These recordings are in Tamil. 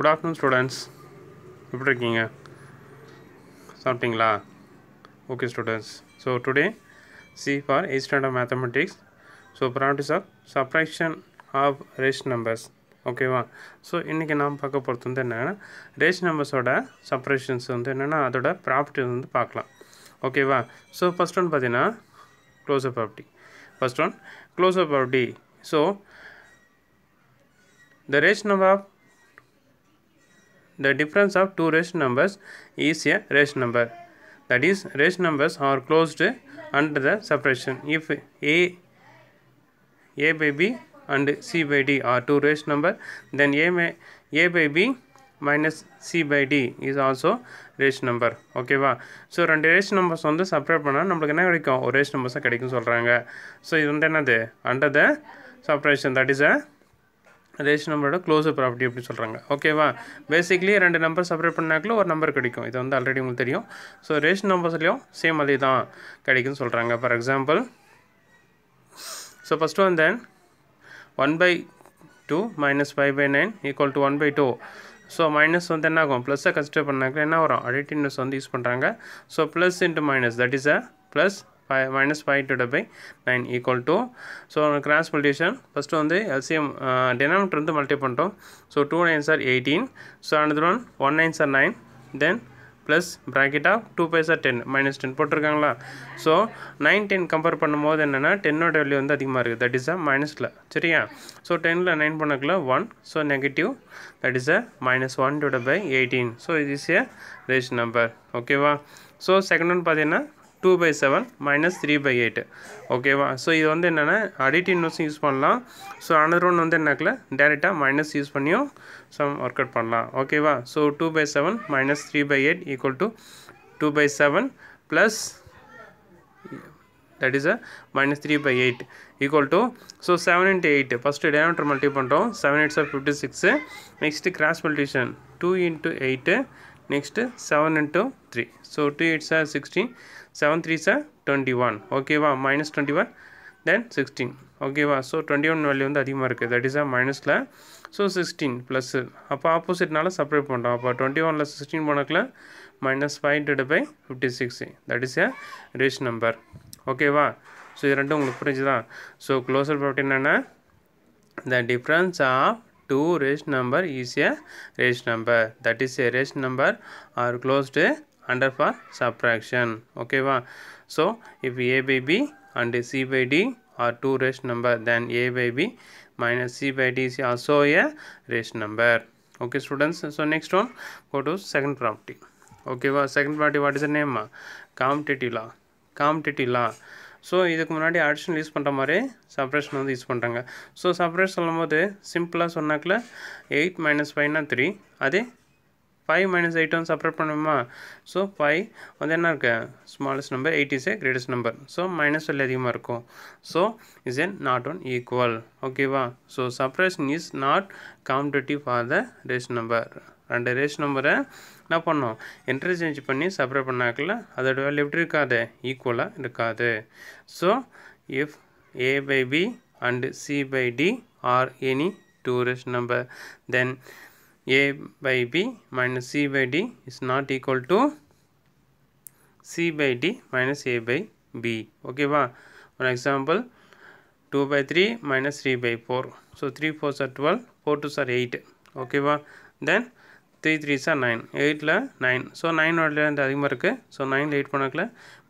குட் ஆஃப்டர்நூன் ஸ்டூடெண்ட்ஸ் எப்படி இருக்கீங்க சாப்பிட்டீங்களா okay students so today see for eight standard mathematics so practice of subtraction of rational numbers ஓகேவா ஸோ இன்றைக்கி நாம் பார்க்க போகிறது வந்து என்னென்னா ரேஷ் நம்பர்ஸோட சப்ரேஷன்ஸ் வந்து என்னென்னா அதோட ப்ராப்பர்ட்டி வந்து பார்க்கலாம் ஓகேவா ஸோ ஃபஸ்ட் ஒன் பார்த்தீங்கன்னா அப் property first one closure property so the race number of The difference of two rational numbers is a rational number. That is, rational numbers are closed under the separation. If A, A by B and C by D are two rational number, then A, may, A by B minus C by D is also rational number ஓகேவா ஸோ ரெண்டு ரேஷ் நம்பர்ஸ் வந்து செப்பரேட் பண்ணால் நம்மளுக்கு என்ன numbers. ஒரு ரேஷ் நம்பர்ஸாக கிடைக்கும் சொல்கிறாங்க ஸோ இது வந்து என்னது under the separation that is a rational நம்பரோட க்ளோஸர் ப்ராப்பர்ட்டி அப்படின்னு சொல்கிறாங்க ஓகேவா பேசிக்லி ரெண்டு நம்பர் செப்பரேட் பண்ணாக்களோ ஒரு நம்பர் கிடைக்கும் இது வந்து ஆல்ரெடி உங்களுக்கு தெரியும் ஸோ ரேஷன் நம்பர்ஸ்லேயும் சேம் அதே தான் கிடைக்கும்னு சொல்கிறாங்க for example so first one then one by two minus five by nine equal to one by two so minus வந்து என்ன ஆகும் ப்ளஸ்ஸை கன்சிடர் பண்ணாக்க என்ன வரும் அடிட்டிவ்னஸ் வந்து யூஸ் பண்ணுறாங்க so plus into minus that is a plus five minus five divide by nine equal to so cross multiplication first வந்து எல்சிஎம் டெனாமிட்டர் uh, வந்து மல்டிப் பண்ணிட்டோம் so two nine are eighteen so another one one nine are nine then plus bracket of two பைசா டென் மைனஸ் டென் போட்டிருக்காங்களா ஸோ நைன் டென் கம்பேர் பண்ணும்போது என்னென்னா டென்னோட வேல்யூ வந்து அதிகமாக இருக்குது தட் இஸ் அ மைனஸில் சரியா ஸோ டெனில் நைன் பண்ணக்குள்ள one so negative that is a minus one divide by eighteen so இது இஸ் ஏ ரேஷ் நம்பர் ஓகேவா ஸோ செகண்ட் ஒன் பார்த்தீங்கன்னா two by seven minus three by eight ओकेवा अडिटिव नोट यूस पड़े so अनदरल डेरेक्टा minus use पड़ियों some work out पड़े ओकेवा two by seven minus three by eight equal to two by seven plus that is minus three by eight equal to so seven into eight first denominator multiply पड़ो seven eight fifty six next cross multiplication two into eight next seven into three so two eight sixty seven three are twenty one ஓகேவா minus twenty one then sixteen ஓகேவா ஸோ டுவெண்ட்டி ஒன் வேல்யூ வந்து அதிகமாக இருக்குது தட் இஸ் ஆ மைனஸில் ஸோ சிக்ஸ்டீன் ப்ளஸ்ஸு அப்போ ஆப்போசிட்னால செப்பரேட் பண்ணுறோம் அப்போ டுவெண்ட்டி ஒனில் சிக்ஸ்டீன் போனக்கில் minus five divide by fifty six that is a rational number ஓகேவா ஸோ இது ரெண்டும் உங்களுக்கு புரிஞ்சுதா ஸோ க்ளோசர் ப்ராப்பர்ட்டி என்னென்னா the difference of two rational number ஈஸியாக rational number that is a rational number are closed under for subtraction okay so if a by b and c by d are two raised number then a by b minus c by d is also a raised number okay students so next one go to second property okay second property what is the name commutative law commutative law so இதுக்கு முன்னாடி அடிஷன் யூஸ் பண்ணுற மாதிரி சப்ரேஷன் வந்து யூஸ் பண்ணுறாங்க ஸோ சப்ரேஷன் சொல்லும்போது சிம்பிளாக சொன்னாக்கில் எயிட் மைனஸ் ஃபைவ்னா த்ரீ அதே ஃபைவ் மைனஸ் எயிட் வந்து செப்பரேட் பண்ணுமா ஸோ ஃபைவ் வந்து என்ன இருக்கு smallest number eight is a greatest number so minus வெளில அதிகமாக இருக்கும் ஸோ இஸ் என் நாட் ஒன் ஈக்குவல் ஓகேவா so subtraction is not commutative for the rational number ரெண்டு ரேஷ் நம்பரை என்ன பண்ணோம் இன்டர்சேஞ்ச் பண்ணி சப்ரேட் பண்ணாக்கல அதோட வேல்யூ எப்படி இருக்காது ஈக்குவலாக இருக்காது so if a by b and c by d are any two rational number then a by b minus c by d is not equal to c by d minus a by b okayva for example 2 by 3 minus 3 by 4 so 3 4s are 12 4 2s are 8 okayva then 3 3s are 9 8ல 9 ஸோ நைனோட இருந்து அதிகமாக இருக்குது ஸோ நைனில் எயிட் பண்ணாக்கில்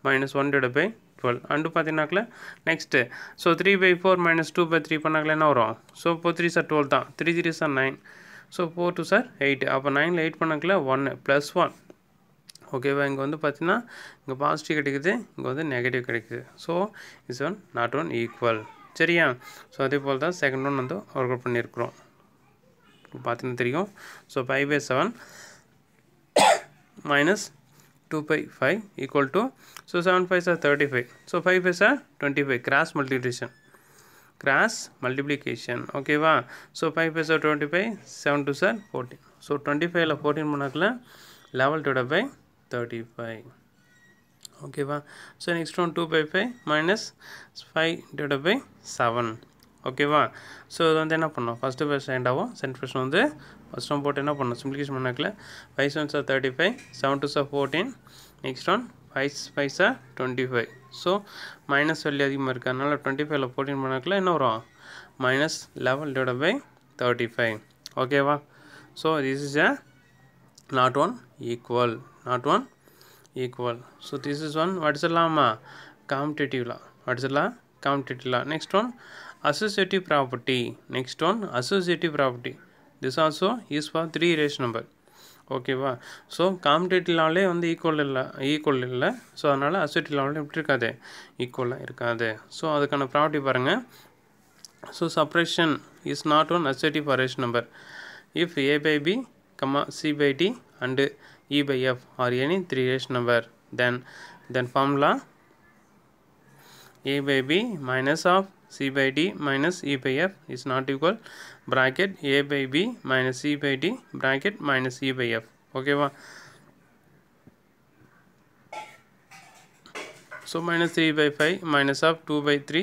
minus one divide by twelve and பார்த்தீங்கன்னாக்கில் next so three by four minus two by three பண்ணாக்கில் என்ன வரும் ஸோ இப்போ த்ரீ சார் டுவெல் தான் three three are nine so four two are eight அப்போ நைனில் எயிட் பண்ணக்குள்ள ஒன்று ப்ளஸ் ஒன் ஓகேவா இங்கே வந்து பார்த்தீங்கன்னா இங்கே பாசிட்டிவ் கிடைக்குது இங்கே வந்து நெகட்டிவ் கிடைக்குது so is one not one equal சரியா ஸோ அதே போல் தான் செகண்ட் ஒன் வந்து ஒர்க் அவுட் பண்ணியிருக்கிறோம் பார்த்தீங்கன்னா தெரியும் so five by seven minus two by five equal to so seven five are thirty five so five five are twenty five cross multiplication cross multiplication ஓகேவா so five five are twenty five seven two are fourteen so twenty ஃபைவ்ல ஃபோர்டீன் பண்ணாக்கில் eleven divide by thirty five ஓகேவா so next one two by five minus five divide by seven ஓகேவா ஸோ இது வந்து என்ன பண்ணோம் ஃபஸ்ட்டு ஃபர்ஸ்ட் செகண்ட் ஆகும் செகண்ட் ஃபர்ஸ்ட் வந்து ஃபஸ்ட் ஒன் போட்டு என்ன பண்ணோம் சிம்பிளிகேஷன் பண்ணாக்கில் five seven are thirty five seven two are fourteen next one five fives are twenty five so minus value அதிகமாக இருக்குது அதனால் டுவெண்ட்டி ஃபைவ்ல ஃபோர்டீன் பண்ணக்கில் என்ன வரும் minus eleven divide by thirty five ஓகேவா so this is a not one equal not one equal so this is one வடிச்சிடலாமா காம்படிட்டிவ்லா வடிச்சிடலா commutative law next one associative property next one associative property this also is for three raised number ஓகேவா ஸோ காம்படேட்டிவ்லாலே வந்து ஈக்குவல் இல்லை ஈக்குவல் இல்லை ஸோ அதனால் அசோட்டிவ்லாவில் எப்படி இருக்காது ஈக்குவலாக இருக்காது ஸோ அதுக்கான ப்ராப்பர்ட்டி பாருங்கள் so subtraction is not one associative for rational number if a by b comma c by d and e by f are any three rational number then then formula a by b minus of c by d minus e by f is not equal bracket a by b minus c by d bracket minus c by f okay so minus 3 by 5 minus of 2 by 3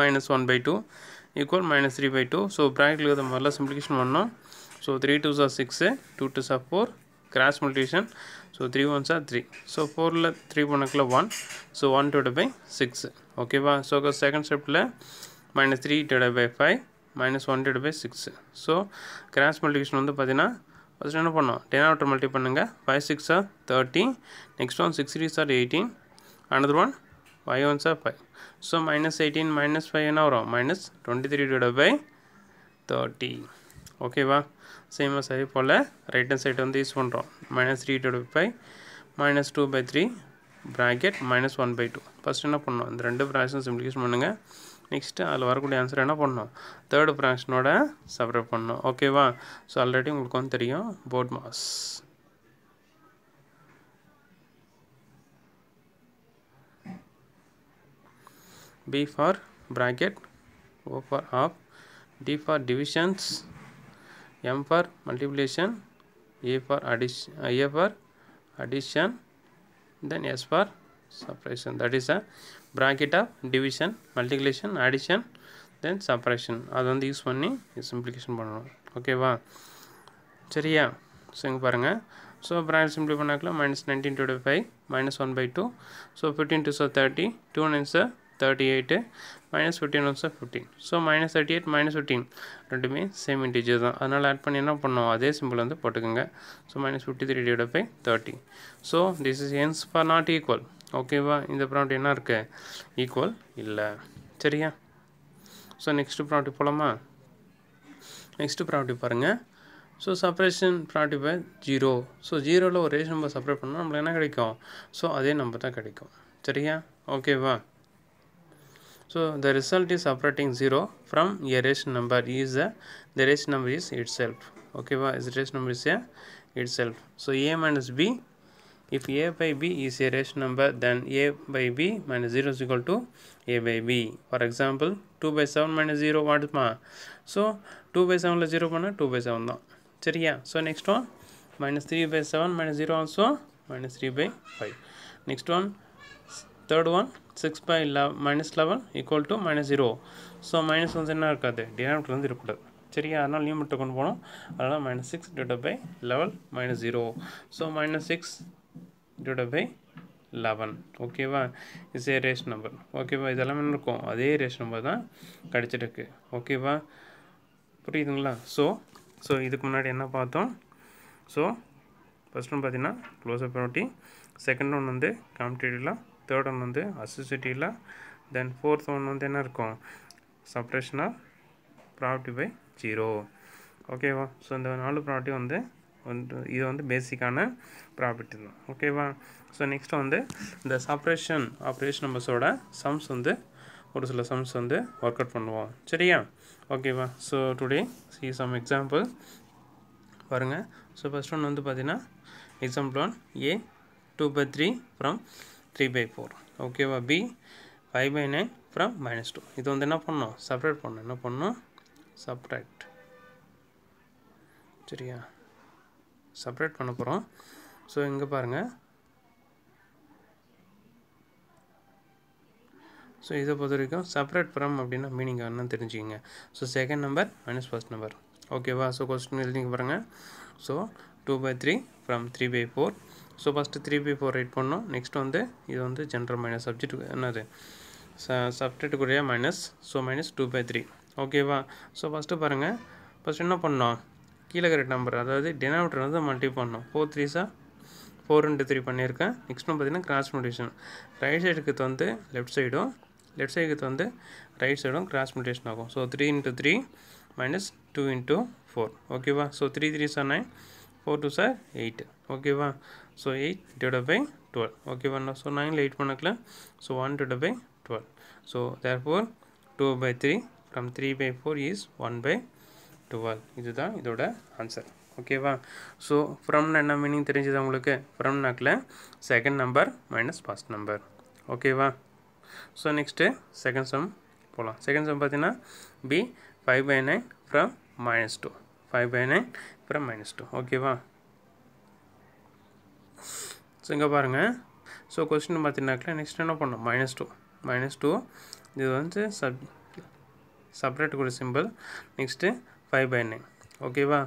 minus 1 by 2 equal minus 3 by 2 so bracket la modla simplification pannum so 3 2s are 6 2 2s are 4 cross multiplication so 3 1s are 3 so 4 la 3 பண்ணக்கல 1 so 1 divided by 6 okay va so second step la minus 3 divided by 5 minus one divide by six so cross multiplication வந்து பார்த்தீங்கன்னா ஃபஸ்ட் என்ன பண்ணோம் டென் ஆஃப்டர் மல்டி பண்ணுங்கள் five six are thirty next one six three are eighteen another one five one are five so minus eighteen minus five என்ன வரும் minus twenty three divide by thirty ஓகேவா சேமாக சரி போல் ரைட் ஹேண்ட் சைடு வந்து யூஸ் பண்ணுறோம் minus three divide by minus two by three bracket minus one by two first என்ன பண்ணோம் இந்த ரெண்டு ப்ராக்ஷன் சிம்பிளிகேஷன் பண்ணுங்கள் நெக்ஸ்ட்டு அதில் வரக்கூடிய ஆன்சர் என்ன பண்ணணும் தேர்டு ஃப்ராக்ஷனோட செப்பரேட் பண்ணணும் ஓகேவா ஸோ ஆல்ரெடி உங்களுக்கு வந்து தெரியும் BODMAS B for bracket, O for half, D for divisions, M for multiplication, A for addition, A for addition, then S for suppression that is a bracket of division multiplication addition தென் சப்ரேஷன் அது வந்து யூஸ் பண்ணி சிம்பிளிகேஷன் பண்ணணும் ஓகேவா சரியா ஸோ பாருங்க பாருங்கள் ஸோ பிராண்ட் சிம்பிளி பண்ணாக்கலாம் minus nineteen twenty five minus one by two so fifteen two are thirty two nine are thirty eight minus fifteen one are fifteen so minus thirty eight minus fifteen ரெண்டுமே சேம் இன்டீஜர் தான் அதனால் ஆட் பண்ணி என்ன பண்ணோம் அதே சிம்பிள் வந்து போட்டுக்கோங்க so minus fifty three divide by thirty so this is hence for not equal ஓகேவா இந்த ப்ராடக்ட் என்ன இருக்குது ஈக்குவல் இல்லை சரியா ஸோ நெக்ஸ்ட்டு ப்ராடக்ட் போகலாமா நெக்ஸ்ட்டு ப்ராடக்ட் பாருங்கள் so subtraction product by zero so ஜீரோவில் ஒரு ரேஷன் நம்பர் சப்ரேட் பண்ணால் நம்மளுக்கு என்ன கிடைக்கும் ஸோ அதே நம்பர் தான் கிடைக்கும் சரியா ஓகேவா so the result is subtracting zero from a rational number is the the number is itself ஓகேவா is rational number is a itself so a minus b If a by b is a rational number, then a by b minus 0 is equal to a by b. For example, 2 by 7 minus 0 what is ma? So, 2 by 7 plus 0 பண்ணா 2 by 7 தான் சரியா so next one minus three by seven minus zero also minus three by five next one third one six by eleven minus eleven equal to minus zero so minus வந்து என்ன இருக்காது டினாமினேட்டர் வந்து இருக்கக்கூடாது சரியா அதனால் நியூமெட்டர் கொண்டு போனோம் அதனால் minus six divide by eleven minus zero so minus six divide by eleven ஓகேவா இஸ் ஏ ரேஸ் நம்பர் ஓகேவா இதெல்லாமே இருக்கும் அதே ரேஸ் நம்பர் தான் கிடச்சிருக்கு ஓகேவா புரியுதுங்களா ஸோ ஸோ இதுக்கு முன்னாடி என்ன பார்த்தோம் ஸோ ஃபஸ்ட் ஒன்று பார்த்தீங்கன்னா க்ளோஸ்அப் பெனோட்டி செகண்ட் ஒன் வந்து காம்படிட்டிவ்லாம் தேர்ட் ஒன் வந்து அசோசியேட்டிவ்லாம் தென் ஃபோர்த் ஒன் வந்து என்ன இருக்கும் சப்ரேஷனாக ப்ராப்பர்ட்டி பை ஜீரோ ஓகேவா ஸோ இந்த நாலு ப்ராப்பர்ட்டி வந்து வந்து இது வந்து பேசிக்கான ப்ராஃபிட் தான் ஓகேவா ஸோ நெக்ஸ்ட் வந்து இந்த சப்ரேஷன் ஆப்ரேஷன் நம்பர்ஸோட சம்ஸ் வந்து ஒரு சில சம்ஸ் வந்து ஒர்க் அவுட் பண்ணுவோம் சரியா ஓகேவா so today see some example பாருங்கள் ஸோ ஃபஸ்ட் ஒன் வந்து பார்த்தீங்கன்னா example one a two by three from three by four ஓகேவா b five by nine from minus two இது வந்து என்ன பண்ணோம் சப்ரேட் பண்ணோம் என்ன பண்ணோம் சப்ரேட் சரியா செப்ரேட் பண்ண போகிறோம் ஸோ இங்கே பாருங்கள் ஸோ இதை பொறுத்த வரைக்கும் செப்ரேட் ஃப்ரம் அப்படின்னா மீனிங் என்னன்னு தெரிஞ்சுக்கிங்க so second number minus first number ஓகேவா ஸோ கொஸ்டின் எழுதிங்க பாருங்கள் so two by three from three by four so first three by four write பண்ணோம் நெக்ஸ்ட் வந்து இது வந்து ஜென்ரல் மைனஸ் சப்ஜெக்ட் என்னது சப்ஜெக்டுக்குரிய minus so minus two by three ஓகேவா ஸோ ஃபஸ்ட்டு பாருங்கள் ஃபஸ்ட் என்ன பண்ணோம் கீழே கரெக்ட் நம்பர் அதாவது டினாமிட்டர் வந்து மல்டி பண்ணணும் ஃபோர் த்ரீஸாக ஃபோர் இன்ட்டு த்ரீ பண்ணியிருக்கேன் நெக்ஸ்ட் வந்து பார்த்திங்கன்னா கிராஸ் மல்டிஷன் ரைட் சைடுக்கு வந்து லெஃப்ட் சைடும் லெஃப்ட் சைடுக்கு வந்து ரைட் சைடும் கிராஸ் மல்டிஷன் ஆகும் so three into three minus two into four ஓகேவா so three three are nine four two are eight ஓகேவா so eight divide by twelve ஓகேவா ஸோ நைனில் எயிட் பண்ணக்கல so one divide by twelve so therefore two by three from three by four is one by twelve இதுதான் இதோட ஆன்சர் ஓகேவா ஸோ ஃப்ரம்னு என்ன மீனிங் தெரிஞ்சுது உங்களுக்கு ஃப்ரம் நாக்கில் second number minus first number ஓகேவா ஸோ நெக்ஸ்ட்டு செகண்ட் சம் போகலாம் செகண்ட் சம் பார்த்தீங்கன்னா b five by nine from minus two five by nine from minus two ஓகேவா ஸோ இங்கே பாருங்கள் ஸோ கொஸ்டின் பார்த்தீங்கன்னாக்கில் நெக்ஸ்ட் என்ன பண்ணும் மைனஸ் டூ மைனஸ் டூ இது வந்து சப் செப்ரேட் கூட simple next five by nine ஓகேவா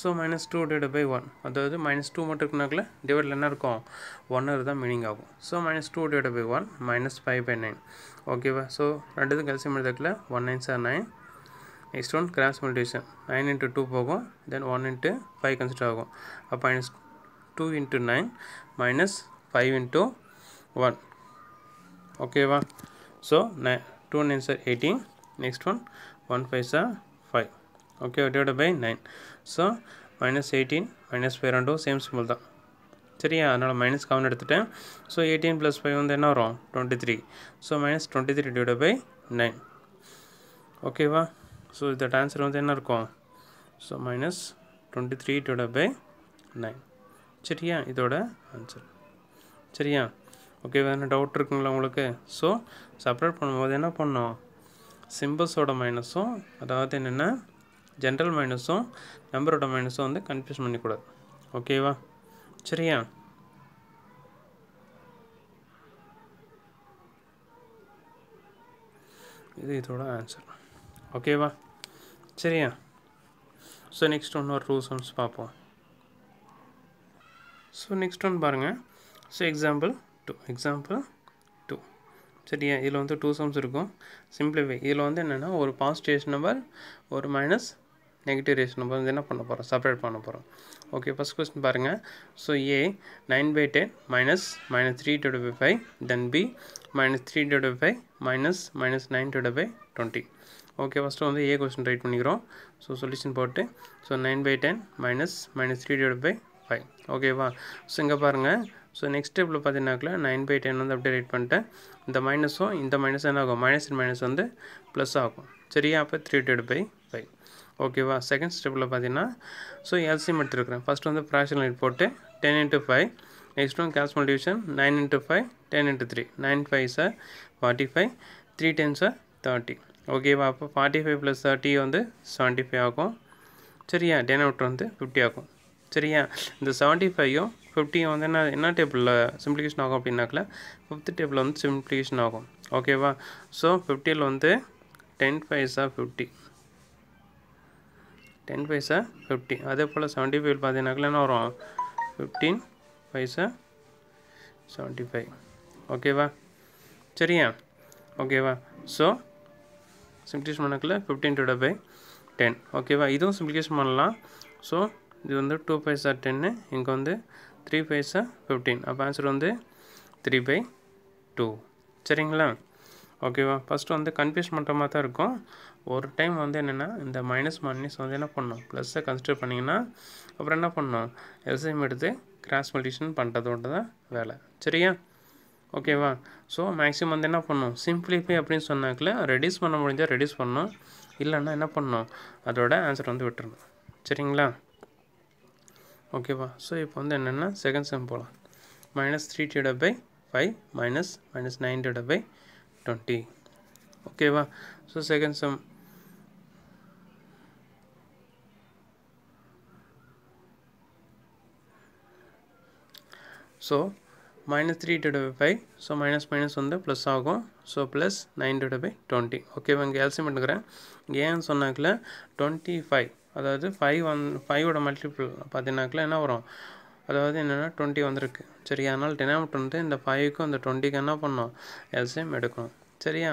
so minus two divide by one அதாவது மைனஸ் டூ மட்டும் இருக்குனாக்கில் டிவைடில் என்ன இருக்கும் ஒன்னர் தான் மீனிங் ஆகும் so minus two divide by one minus five by nine ஓகேவா ஸோ ரெண்டுக்கும் கல்சியம் எடுத்துக்கல one nine are nine next one cross மெடிடேஷன் நைன் இன்ட்டு டூ போகும் then one into five consider ஆகும் அப்போ minus two into nine minus five into one ஓகேவா so nine two nine are eighteen next one one five are okay divided by 9 so minus eighteen minus five ரெண்டும் சேம் சிம்பிள் தான் சரியா அதனால் மைனஸ் கவன் எடுத்துட்டேன் ஸோ எயிட்டீன் ப்ளஸ் ஃபைவ் வந்து என்ன வரும் twenty three so minus twenty three divide by nine ஓகேவா ஸோ இதோட ஆன்சர் வந்து என்ன இருக்கும் so minus twenty three divide by nine சரியா இதோட ஆன்சர் சரியா ஓகே வேறு டவுட் இருக்குங்களா உங்களுக்கு ஸோ செப்பரேட் பண்ணும்போது என்ன பண்ணோம் சிம்பிள்ஸோட மைனஸும் அதாவது என்னென்னா ஜென்ரல் மைனஸும் நம்பரோட மைனஸும் வந்து கன்ஃபியூஸ் பண்ணிக்கூடாது ஓகேவா சரியா இது இதோட ஆன்சர் ஓகேவா சரியா ஸோ நெக்ஸ்ட் ஒன் ஒரு ரூல்ஸ் ஒன்ஸ் பார்ப்போம் ஸோ நெக்ஸ்ட் ஒன் பாருங்கள் ஸோ எக்ஸாம்பிள் டூ எக்ஸாம்பிள் சரியா இதில் வந்து டூ சம்ஸ் இருக்கும் சிம்பிளிஃபை இதில் வந்து என்னென்னா ஒரு பாசிட்டிவ் ரேஷன் நம்பர் ஒரு மைனஸ் நெகட்டிவ் ரேஷன் நம்பர் வந்து என்ன பண்ண போகிறோம் செப்பரேட் பண்ண போகிறோம் ஓகே ஃபஸ்ட் கொஸ்டின் பாருங்கள் so a nine by ten minus minus three divide by five then b minus three two five minus minus nine divide by twenty okay first வந்து ஏ கொஸ்டின் ரைட் பண்ணிக்கிறோம் ஸோ சொல்யூஷன் போட்டு so nine by ten minus minus three divide by five ஓகேவா ஸோ இங்கே பாருங்கள் ஸோ நெக்ஸ்ட் ஸ்டெப்பில் பார்த்தீங்கன்னாக்கில் நைன் பை டென் வந்து அப்படியே ரைட் பண்ணிட்டேன் இந்த மைனஸும் இந்த மைனஸ் என்ன ஆகும் மைனஸ் இன் மைனஸ் வந்து ப்ளஸ் ஆகும் சரியா அப்போ த்ரீ டிவைட் பை ஃபைவ் ஓகேவா செகண்ட் ஸ்டெப்பில் பார்த்தீங்கன்னா ஸோ எல்சிஎம் எடுத்துருக்குறேன் ஃபஸ்ட் வந்து ப்ராக்ஷனல் லைட் போட்டு ten into five next one கேஷ் multiplication nine into five ten into three nine five are forty five three ten are thirty ஓகேவா அப்போ ஃபார்ட்டி ஃபைவ் ப்ளஸ் தேர்ட்டி வந்து செவன்ட்டி ஃபைவ் ஆகும் சரியா டென் அவுட் வந்து ஃபிஃப்டி ஆகும் சரியா இந்த செவன்ட்டி ஃபைவும் ஃபிஃப்டி வந்து என்ன என்ன டேபிளில் சிம்ப்ளிகேஷன் ஆகும் அப்படின்னாக்கல ஃபிஃப்த் டேபிளில் வந்து சிம்ப்ளிகேஷன் ஆகும் ஓகேவா ஸோ ஃபிஃப்டியில் வந்து டென் ஃபைஸாக ஃபிஃப்டி டென் பைசா ஃபிஃப்டி அதே போல் செவன்ட்டி ஃபைவ் பார்த்தீங்கன்னாக்கல என்ன வரும் ஃபிஃப்டீன் ஃபைஸா செவன்ட்டி ஃபைவ் ஓகேவா சரியா ஓகேவா ஸோ சிம்ப்ளிகேஷன் பண்ணக்கில் ஃபிஃப்டீன் டூட பை டென் ஓகேவா இதுவும் சிம்ப்ளிகேஷன் பண்ணலாம் ஸோ இது வந்து டூ பைசா டென்னு இங்கே வந்து த்ரீ ஃபைவ்ஸா ஃபிஃப்டீன் அப்போ ஆன்சர் வந்து த்ரீ பை டூ சரிங்களா ஓகேவா ஃபஸ்ட்டு வந்து கன்ஃபியூஸ் பண்ணுற மாதிரி தான் இருக்கும் ஒரு டைம் வந்து என்னென்னா இந்த மைனஸ் மைனஸ் வந்து என்ன பண்ணும் ப்ளஸ்ஸை கன்சிடர் பண்ணிங்கன்னா அப்புறம் என்ன பண்ணோம் எல்சிஎம் எடுத்து கிராஸ் மல்டிஷன் பண்ணுறதோட தான் வேலை சரியா ஓகேவா ஸோ மேக்ஸிமம் வந்து என்ன பண்ணோம் சிம்பிளிஃபை அப்படின்னு சொன்னாக்கில் ரெடியூஸ் பண்ண முடிஞ்சால் ரெடியூஸ் பண்ணும் இல்லைன்னா என்ன பண்ணோம் அதோட ஆன்சர் வந்து விட்டுருணும் சரிங்களா ஓகேவா ஸோ இப்போ வந்து என்னென்னா செகண்ட் செம் போகலாம் minus three divide by five minus minus nine divide by twenty ஓகேவா so second sum so minus three divide by five so minus minus வந்து ப்ளஸ் ஆகும் so plus nine divide by twenty ஓகேவா இங்கே எல்சியம் எடுக்கிறேன் ஏன்னு சொன்னாக்கில் டுவெண்ட்டி ஃபைவ் அதாவது ஃபைவ் வந் ஃபைவோட மல்டிபிள் பார்த்தீங்கன்னாக்கில் என்ன வரும் அதாவது என்னென்னா டுவெண்ட்டி வந்திருக்கு சரியா அதனால் டினாமிட்டர் வந்து இந்த ஃபைவுக்கும் இந்த டுவெண்ட்டிக்கு என்ன பண்ணோம் எல்சிஎம் எடுக்கணும் சரியா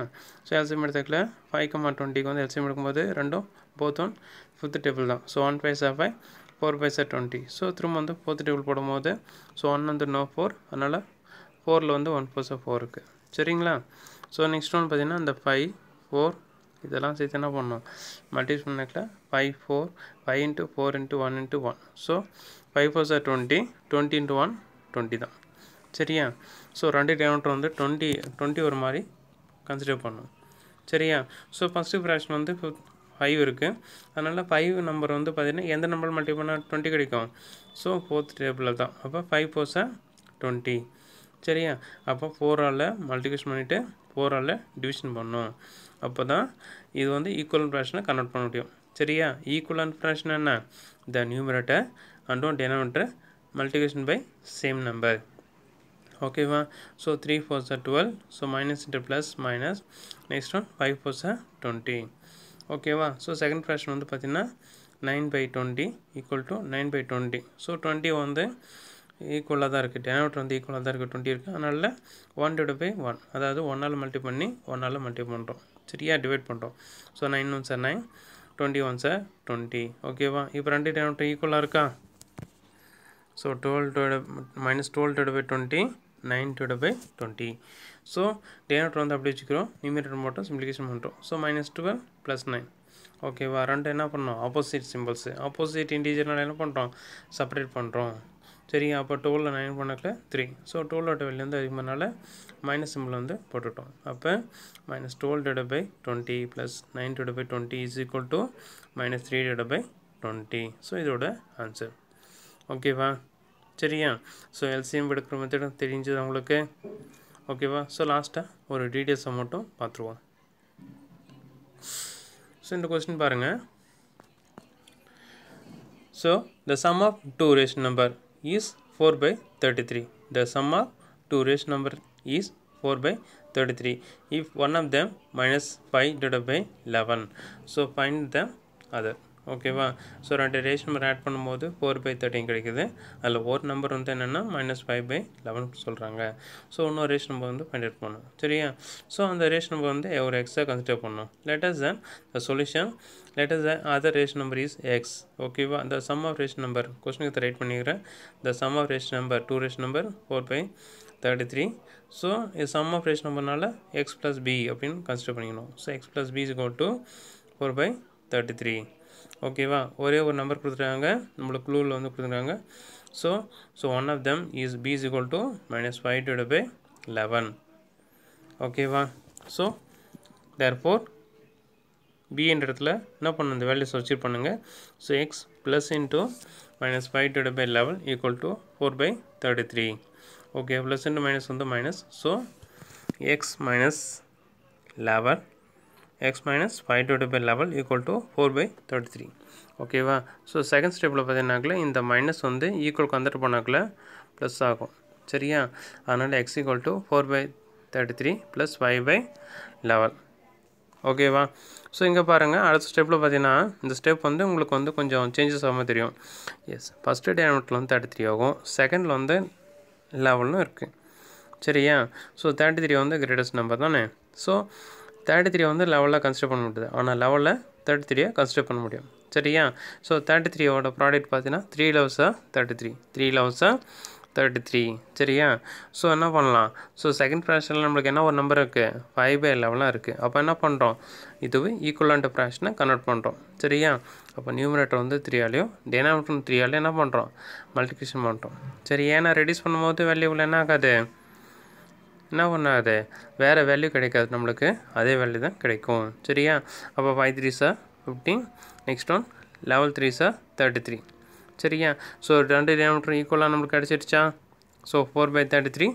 ஸோ எல்சிஎம் எடுத்துக்கல ஃபைவ் கம்மா டுவெண்ட்டிக்கு வந்து எல்சிஎம் எடுக்கும்போது ரெண்டும் போத் ஒன் ஃபிஃப்த் டேபிள் தான் so one fives are five four fives are twenty so திரும்ப வந்து ஃபோர்த் டேபிள் போடும்போது ஸோ ஒன் வந்து நோ ஃபோர் அதனால் ஃபோரில் வந்து ஒன் பைசா ஃபோர் இருக்குது சரிங்களா ஸோ நெக்ஸ்ட் ஒன் பார்த்தீங்கன்னா இந்த ஃபைவ் ஃபோர் இதெல்லாம் சேர்த்து என்ன பண்ணணும் மல்டிப்ஸ் பண்ணக்கில் five four five into four into one into one so five four are twenty twenty into one twenty தான் சரியா ஸோ ரெண்டு டேமெண்ட்டர் வந்து டுவெண்ட்டி டுவெண்ட்டி ஒரு மாதிரி கன்சிடர் பண்ணும் சரியா ஸோ ஃபஸ்ட்டு ஃப்ராக்ஷன் வந்து ஃபைவ் இருக்குது அதனால் ஃபைவ் நம்பர் வந்து பார்த்திங்கன்னா எந்த நம்பர் மல்டிபிள் பண்ணால் டுவெண்ட்டி கிடைக்கும் ஸோ ஃபோர்த் டேபிளில் தான் அப்போ ஃபைவ் சார் டுவெண்ட்டி சரியா அப்போ ஃபோரால் மல்டிபிகேஷன் பண்ணிவிட்டு ஆளில் டிவிஷன் பண்ணோம் அப்போ தான் இது வந்து ஈக்குவலன் ஃப்ராக்ஷனை கன்வெர்ட் பண்ண முடியும் சரியா ஈக்குவலன் ஃப்ராக்ஷன் என்ன த நியூமரேட்டர் அண்டும் denominator multiplication by same number ஓகேவா so three four are twelve so minus into plus minus next one five four are twenty ஓகேவா ஸோ செகண்ட் ஃப்ராக்ஷன் வந்து பார்த்திங்கன்னா nine by twenty equal to nine by twenty so twenty வந்து ஈக்குவலாக தான் இருக்குது டெனாமீட்டர் வந்து ஈக்குவலாக தான் இருக்குது டுவெண்ட்டி இருக்குது அதனால் ஒன் டிவைட் பை ஒன் அதாவது ஒன்னால் மல்டி பண்ணி ஒன்னால் மல்டி பண்ணுறோம் சரியா டிவைட் பண்ணுறோம் so nine one are nine twenty one are twenty ஓகேவா இப்போ ரெண்டு டென் ஈக்குவலாக இருக்கா so twelve divide minus twelve divide by twenty nine divide by twenty so denominator வந்து அப்படி வச்சுக்கிறோம் நியூமேட்டர் மட்டும் சிம்பிளிகேஷன் பண்ணுறோம் so minus twelve plus nine ஓகேவா ரெண்டு என்ன பண்ணோம் ஆப்போசிட் சிம்பிள்ஸு ஆப்போசிட் இன்டீஜர்னால் என்ன பண்ணுறோம் செப்பரேட் பண்ணுறோம் சரிங்க அப்போ டோலில் நைன் பண்ணக்கில் த்ரீ ஸோ டோல் ஆட்ட வெளிலேருந்து அதிகமானால மைனஸ் சிம்பிள் வந்து போட்டுட்டோம் அப்போ minus twelve divide by twenty plus nine divide by twenty is equal to minus three divide by twenty so இதோட ஆன்சர் ஓகேவா சரியா ஸோ எல்சிஎம் எடுக்கிற மாதிரி தெரிஞ்சது உங்களுக்கு ஓகேவா ஸோ லாஸ்ட்டாக ஒரு டீட்டெயில்ஸை மட்டும் பார்த்துருவோம் ஸோ இந்த கொஸ்டின் பாருங்கள் so the sum of two rational number is 4 by 33. The sum of two raised number is 4 by 33. If one of them minus 5 divided by 11. So find the other. ஓகேவா ஸோ ரெண்டு ரேஷ் நம்பர் ஆட் பண்ணும்போது ஃபோர் பை தேர்ட்டின் கிடைக்குது அதில் ஒரு நம்பர் வந்து என்னென்னா மைனஸ் ஃபைவ் பை லெவன் சொல்கிறாங்க ஸோ இன்னொரு ரேஷ் நம்பர் வந்து ஃபைண்ட் அவுட் பண்ணணும் சரியா ஸோ அந்த ரேஷ் நம்பர் வந்து ஒரு எக்ஸாக கன்சிடர் பண்ணணும் let us then the solution let us the other ரேஷ் number is x ஓகேவா the sum of rational number கொஸ்டினுக்கு ரைட் பண்ணிக்கிறேன் the sum of rational number two rational number four by thirty three so இது சம் ஆஃப் ரேஷ் நம்பர்னால எக்ஸ் ப்ளஸ் பி அப்படின்னு கன்சிடர் பண்ணிக்கணும் so x plus b is கோ to four by thirty three ஓகேவா ஒரே ஒரு நம்பர் கொடுத்துருக்காங்க நம்மளுக்கு க்ளூவில் வந்து கொடுத்துருக்காங்க so so one of them is b is equal to minus five to by eleven ஓகேவா ஸோ தேர் ஃபோர் பின்ற இடத்துல என்ன பண்ணணும் இந்த வேல்யூஸ் வச்சு பண்ணுங்கள் so x plus into minus five to by eleven equal to four by thirty three okay plus into minus வந்து minus so x minus eleven x minus 5 divided by 11 equal to 4 by 33 ஓகேவா ஸோ செகண்ட் ஸ்டெப்பில் பார்த்தீங்கன்னாக்கில் இந்த மைனஸ் வந்து ஈக்குவல் கன்வெர்ட் பண்ணாக்கில் ப்ளஸ் ஆகும் சரியா அதனால் x equal to four by thirty three plus five by eleven ஓகேவா ஸோ இங்கே பாருங்கள் அடுத்த ஸ்டெப்பில் பார்த்தீங்கன்னா இந்த ஸ்டெப் வந்து உங்களுக்கு வந்து கொஞ்சம் சேஞ்சஸ் ஆகாமல் தெரியும் எஸ் ஃபஸ்ட்டு டேமெட்டில் வந்து தேர்ட்டி த்ரீ ஆகும் செகண்டில் வந்து லெவலும் இருக்குது சரியா ஸோ தேர்ட்டி த்ரீ வந்து கிரேட்டஸ்ட் நம்பர் தானே ஸோ தேர்ட்டி த்ரீ வந்து லெவலில் கன்சிடர் பண்ண முடியுது ஆனால் லெவலில் தேர்ட்டி த்ரீயை கன்சிடர் பண்ண முடியும் சரியா ஸோ தேர்ட்டி த்ரீயோட ப்ராடக்ட் பார்த்தீங்கன்னா த்ரீ லவ்ஸாக தேர்ட்டி த்ரீ த்ரீ லவ்ஸாக தேர்ட்டி த்ரீ சரியா ஸோ என்ன பண்ணலாம் ஸோ செகண்ட் ப்ராஷனில் நம்மளுக்கு என்ன ஒரு நம்பர் இருக்குது ஃபைவ் பை லெவலாக இருக்குது அப்போ என்ன பண்ணுறோம் இதுவே ஈக்குவலான ப்ராஷனை கன்வெர்ட் பண்ணுறோம் சரியா அப்போ நியூமரேட்டர் வந்து த்ரீ த்ரீயாலையும் டெனாமினேட்டர் ஆலையும் என்ன பண்ணுறோம் மல்டிப்ளிகேஷன் பண்ணுறோம் சரி ஏன்னா ரெடியூஸ் பண்ணும்போது வேல்யூவில் என்ன ஆகாது என்ன பண்ணாது வேறு வேல்யூ கிடைக்காது நம்மளுக்கு அதே வேல்யூ தான் கிடைக்கும் சரியா அப்போ five three sir fifteen next one eleven three sir thirty three சரியா ஸோ ரெண்டு கிலோமீட்டர் ஈக்குவலாக நம்மளுக்கு கிடச்சிருச்சா so four by thirty three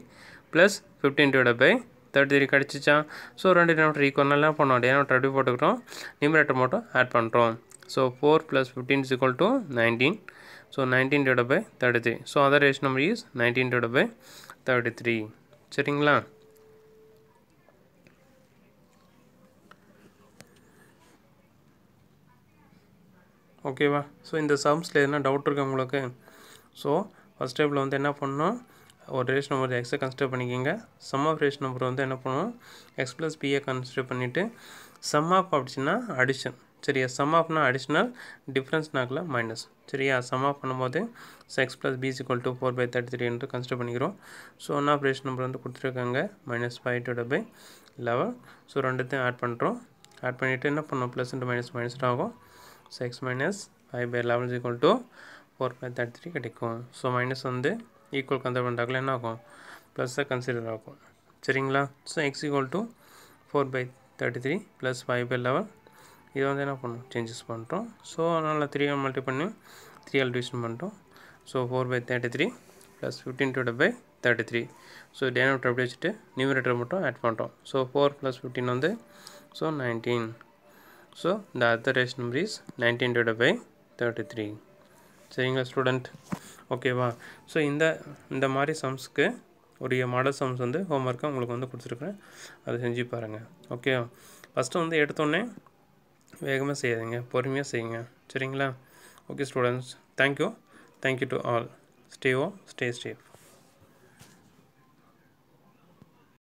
plus fifteen divide by thirty three கிடச்சிச்சா ஸோ ரெண்டு கிலோமீட்டர் ஈக்குவல் என்ன பண்ணோம் டினாமிட்டர் அப்படியே போட்டுக்கிறோம் நியூமரேட்டர் மட்டும் ஆட் பண்ணுறோம் so four plus fifteen is equal to nineteen so nineteen divide by thirty three so other ரேஷ் number is nineteen divide by thirty three சரிங்களா ஓகேவா ஸோ இந்த சம்ஸில் எதுனா டவுட் இருக்குது உங்களுக்கு ஸோ ஃபஸ்ட் ஸ்டெப்பில் வந்து என்ன பண்ணணும் ஒரு ரேஷன் நம்பர் எக்ஸை கன்சிடர் பண்ணிக்கோங்க சம் ஆஃப் ரேஷன் நம்பர் வந்து என்ன பண்ணுவோம் எக்ஸ் ப்ளஸ் பிஏ கன்சிடர் பண்ணிவிட்டு சம் ஆஃப் அப்படிச்சுன்னா அடிஷன் சரியா சம் ஆஃப்னா அடிஷ்னல் டிஃப்ரென்ஸ்னாக்கில் மைனஸ் சரியா சம் ஆஃப் பண்ணும்போது ஸோ எக்ஸ் ப்ளஸ் பிஸ் equal to four by thirty three என்று கன்சிடர் பண்ணிக்கிறோம் so one of ration number வந்து கொடுத்துருக்காங்க மைனஸ் ஃபைவ் டூட பை லெவல் ஸோ ரெண்டுத்தையும் ஆட் பண்ணுறோம் ஆட் பண்ணிவிட்டு என்ன பண்ணும் ப்ளஸ் இன்ட்டு மைனஸ் மைனஸ் ஆகும் so x minus five by eleven equal to four by thirty three கிடைக்கும் ஸோ மைனஸ் வந்து ஈக்குவல் கன்சிடர் பண்ணுறாங்களே என்ன ஆகும் ப்ளஸ்ஸாக கன்சிடர் ஆகும் சரிங்களா so x equal to four by thirty three plus five by eleven இது வந்து என்ன பண்ணும் சேஞ்சஸ் பண்ணிட்டோம் ஸோ அதனால் த்ரீயாக மல்டி பண்ணி த்ரீயால் டிவிஷன் பண்ணிட்டோம் so four by thirty three plus fifteen divide by thirty three so denominator அப்படி வச்சுட்டு நியூமரேட்டர் மட்டும் ஆட் பண்ணிட்டோம் ஸோ ஃபோர் ப்ளஸ் ஃபிஃப்டீன் வந்து so nineteen so the other ரேஷ் number is nineteen divide by thirty three சரிங்களா ஸ்டூடெண்ட் ஓகேவா ஸோ இந்த இந்த மாதிரி சம்ஸ்க்கு உரிய மாடல் சம்ஸ் வந்து ஹோம்ஒர்க்கை உங்களுக்கு வந்து கொடுத்துருக்குறேன் அதை செஞ்சு பாருங்கள் ஓகே ஃபஸ்ட்டு வந்து எடுத்தோடனே வேகமாக செய்யாதீங்க பொறுமையாக செய்யுங்க சரிங்களா okay students thank you thank you to all stay ஓ ஸ்டே ஸ்டேஃப்